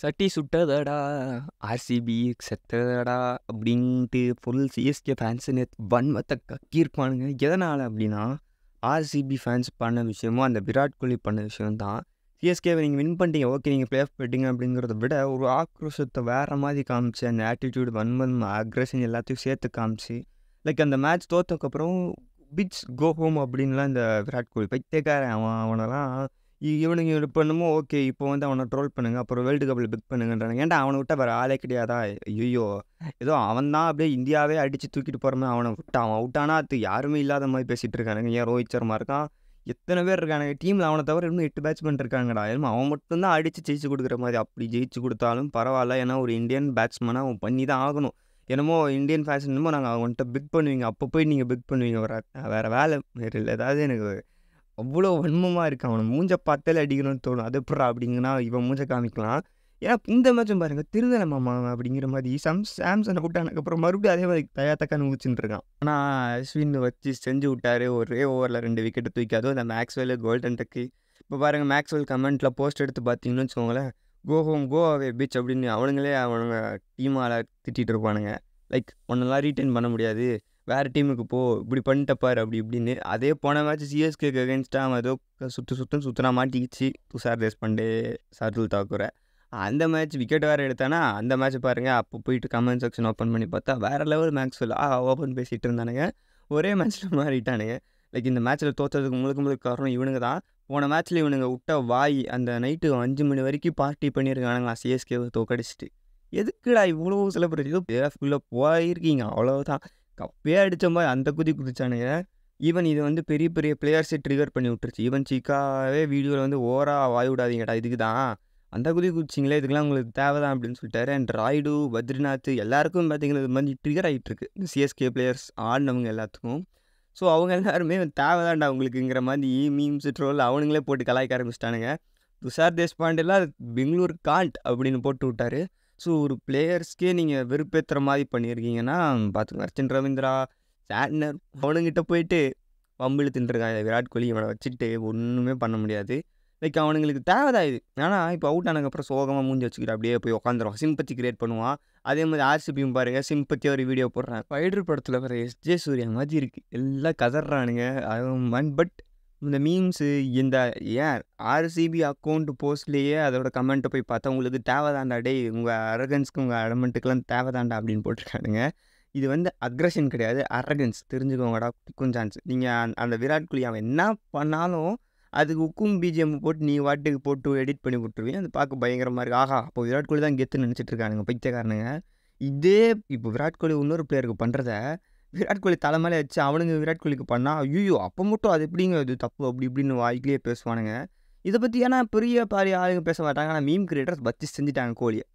சட்டி சுட்டதடா ஆர்சிபி செத்ததடா அப்படின்ட்டு full CSK ஃபேன்ஸுன்னு வன்மத்தை கக்கியிருப்பானுங்க எதனால் அப்படின்னா ஆர்சிபி ஃபேன்ஸ் பண்ண விஷயமும் அந்த விராட் கோலி பண்ண விஷயம் தான் சிஎஸ்கேவை நீங்கள் வின் பண்ணிட்டீங்க ஓகே நீங்கள் ப்ளே ஆஃப் போயிட்டீங்க அப்படிங்கிறத விட ஒரு ஆக்ரோஷத்தை வேறு மாதிரி காமிச்சு அந்த ஆட்டிடியூட் வன்மன் அக்ரஷன் எல்லாத்தையும் சேர்த்து காமிச்சு லைக் அந்த மேட்ச் தோத்ததுக்கப்புறம் பிட்ஸ் கோ ஹோம் அப்படின்லாம் இந்த விராட் கோலி பைத்தியக்காரன் அவன் அவனெல்லாம் இவனுங்க இது பண்ணுமோ ஓகே இப்போ வந்து அவனை ட்ரோல் பண்ணுங்க அப்புறம் வேர்ல்டு கப்பில் பிக் பண்ணுங்கன்றாங்க ஏன்டா அவனை விட்டால் வேறு ஆளே கிடையாதா ஐயோ ஏதோ அவன் தான் அப்படியே இந்தியாவே அடித்து தூக்கிட்டு போகிறோமே அவனை விட்டான் அவன் ஆனால் அது யாருமே இல்லாத மாதிரி பேசிகிட்டு இருக்கானுங்க ஏன் ரோஹித் சர்மா இருக்கான் எத்தனை பேர் இருக்கானுங்க டீமில் அவனை தவிர இன்னும் எட்டு பேட்ஸ்மேன் இருக்காங்கடா ஏன்னா அவன் மட்டும்தான் அடித்து ஜெயிச்சு கொடுக்குற மாதிரி அப்படி ஜெயிச்சு கொடுத்தாலும் பரவாயில்ல ஏன்னா ஒரு இந்தியன் பேட்ஸ்மேனாக அவன் பண்ணி தான் ஆகணும் என்னமோ இந்தியன் ஃபேஷன் என்னமோ நாங்கள் அவன்கிட்ட பிக் பண்ணுவீங்க அப்போ போய் நீங்கள் பிக் பண்ணுவீங்க வேறு வேறு வேலை வேறு இல்லை ஏதாவது எனக்கு அவ்வளோ வன்மமாக இருக்குது அவனை மூஞ்ச பார்த்தாலே அடிக்கணும்னு தோணும் அது எப்படா அப்படிங்கன்னா இவன் மூஞ்ச காமிக்கலாம் ஏன்னா இந்த மாதிரி பாருங்கள் திருந்தலை மாமா அப்படிங்கிற மாதிரி சம் சாம்சனை அப்புறம் மறுபடியும் அதே மாதிரி தயாத்தக்கான்னு ஊச்சின்னு இருக்கான் ஆனால் அஸ்வின் வச்சு செஞ்சு விட்டாரு ஒரே ஓவரில் ரெண்டு விக்கெட்டு தூக்கி அதுவும் அந்த மேக்ஸ்வெல் கோல்டன் டக்கு இப்போ பாருங்கள் மேக்ஸ்வெல் கமெண்ட்டில் போஸ்ட் எடுத்து பார்த்தீங்கன்னு வச்சுக்கோங்களேன் கோ ஹோம் கோ அவே பீச் அப்படின்னு அவனுங்களே அவனுங்க டீமால் திட்டிகிட்டு இருப்பானுங்க லைக் ஒன்னெல்லாம் ரீட்டைன் பண்ண முடியாது வேறு டீமுக்கு போ இப்படி பண்ணிட்டப்பார் அப்படி இப்படின்னு அதே போன மேட்ச் சிஎஸ்கேக்கு அகேன்ஸ்டாக அவன் ஏதோ சுற்று சுற்றுன்னு சுற்றுனா மாட்டிக்கிச்சு துஷார் தேஷ்பாண்டே சார்துல் தாக்கூரை அந்த மேட்ச் விக்கெட் வேறு எடுத்தானா அந்த மேட்ச் பாருங்கள் அப்போ போயிட்டு கமெண்ட் செக்ஷன் ஓப்பன் பண்ணி பார்த்தா வேறு லெவல் மேக்ஸ் ஆ ஓப்பன் பேசிகிட்டு இருந்தானுங்க ஒரே மேட்ச்சில் மாறிட்டானுங்க லைக் இந்த மேட்ச்சில் தோற்றதுக்கு முழுக்க முழுக்க காரணம் இவனுங்க தான் போன மேட்ச்சில் இவனுங்க விட்ட வாய் அந்த நைட்டு அஞ்சு மணி வரைக்கும் பார்ட்டி பண்ணியிருக்கானுங்க சிஎஸ்கேவை தோக்கடிச்சிட்டு எதுக்குடா இவ்வளோ செலிப்ரேட் ஏதோ ஃபுல்லாக போயிருக்கீங்க அவ்வளோதான் கப்பே அடித்த மாதிரி அந்த குதி குதிச்சானுங்க ஈவன் இது வந்து பெரிய பெரிய பிளேயர்ஸை ட்ரிகர் பண்ணி விட்டுருச்சு ஈவன் சிக்காவே வீடியோவில் வந்து ஓரா வாய் விடாதீங்கடா இதுக்கு தான் அந்த குதி குதிச்சிங்களே இதுக்கெலாம் உங்களுக்கு தேவைதான் அப்படின்னு சொல்லிட்டாரு அண்ட் ராய்டு பத்ரிநாத் எல்லாருக்கும் பார்த்தீங்கன்னா இது மாதிரி ட்ரிகர் ஆகிட்டுருக்கு இந்த சிஎஸ்கே பிளேயர்ஸ் ஆடினவங்க எல்லாத்துக்கும் ஸோ அவங்க எல்லாருமே தேவைதான்டா அவங்களுக்குங்கிற மாதிரி மீம்ஸ் ட்ரோல் அவனுங்களே போட்டு கலாய்க்க ஆரம்பிச்சிட்டானுங்க துஷார் தேஷ்பாண்டெல்லாம் பெங்களூர் காண்ட் அப்படின்னு போட்டு விட்டாரு ஸோ ஒரு பிளேயர்ஸ்க்கே நீங்கள் வெறுப்பேற்றுற மாதிரி பண்ணியிருக்கீங்கன்னா பார்த்துங்க அர்ச்சன் ரவீந்திரா சேட்னர் அவனுங்கிட்ட போயிட்டு பம்பில் தின்றுருக்காங்க விராட் கோலி இவனை வச்சுக்கிட்டு ஒன்றுமே பண்ண முடியாது லைக் அவனுங்களுக்கு தேவைதான் இது ஏன்னா இப்போ அவுட் ஆனதுக்கப்புறம் சோகமாக மூஞ்சி வச்சுக்கிட்டு அப்படியே போய் உட்காந்துருவான் சிம்பத்தி கிரியேட் பண்ணுவான் அதே மாதிரி ஆர்சிபியும் பாருங்கள் சிம்பத்தி ஒரு வீடியோ போடுறான் ஃபைடர் படத்தில் வர ஜே சூர்யா மாதிரி இருக்குது எல்லாம் கதறானுங்க அது பட் இந்த மீம்ஸு இந்த ஏன் ஆர்சிபி அக்கௌண்ட் போஸ்ட்லேயே அதோட கமெண்ட்டை போய் பார்த்தா உங்களுக்கு தேவைதாண்டா டே உங்கள் அரகன்ஸ்க்கு உங்கள் அடமெண்ட்டுக்கெலாம் தேவைதாண்டா அப்படின்னு போட்டிருக்கானுங்க இது வந்து அக்ரஷன் கிடையாது அரகன்ஸ் தெரிஞ்சுக்கோங்கடா குக்கும் சான்ஸ் நீங்கள் அந்த விராட் கோலி அவன் என்ன பண்ணாலும் அதுக்கு உக்கும் பிஜிஎம் போட்டு நீ வாட்டுக்கு போட்டு எடிட் பண்ணி விட்டுருவீங்க அது பார்க்க பயங்கரமாக இருக்குது ஆஹா அப்போ விராட் கோலி தான் கெத்து நினச்சிட்டு இருக்கானுங்க பைத்தியக்காரனுங்க இதே இப்போ விராட் கோலி இன்னொரு பிளேயருக்கு பண்ணுறத விராட் கோலி தலைமையில வச்சு அவனுங்க விராட் கோலிக்கு பண்ணால் ஐயோ அப்போ மட்டும் அது எப்படிங்க இது தப்பு அப்படி இப்படின்னு வாய்க்கிலேயே பேசுவானுங்க இதை பற்றி ஏன்னா பெரிய பாரி ஆளுங்க பேச மாட்டாங்க ஆனால் மீம் கிரியேட்டர்ஸ் வச்சு செஞ்சுட்டாங்க கோலியை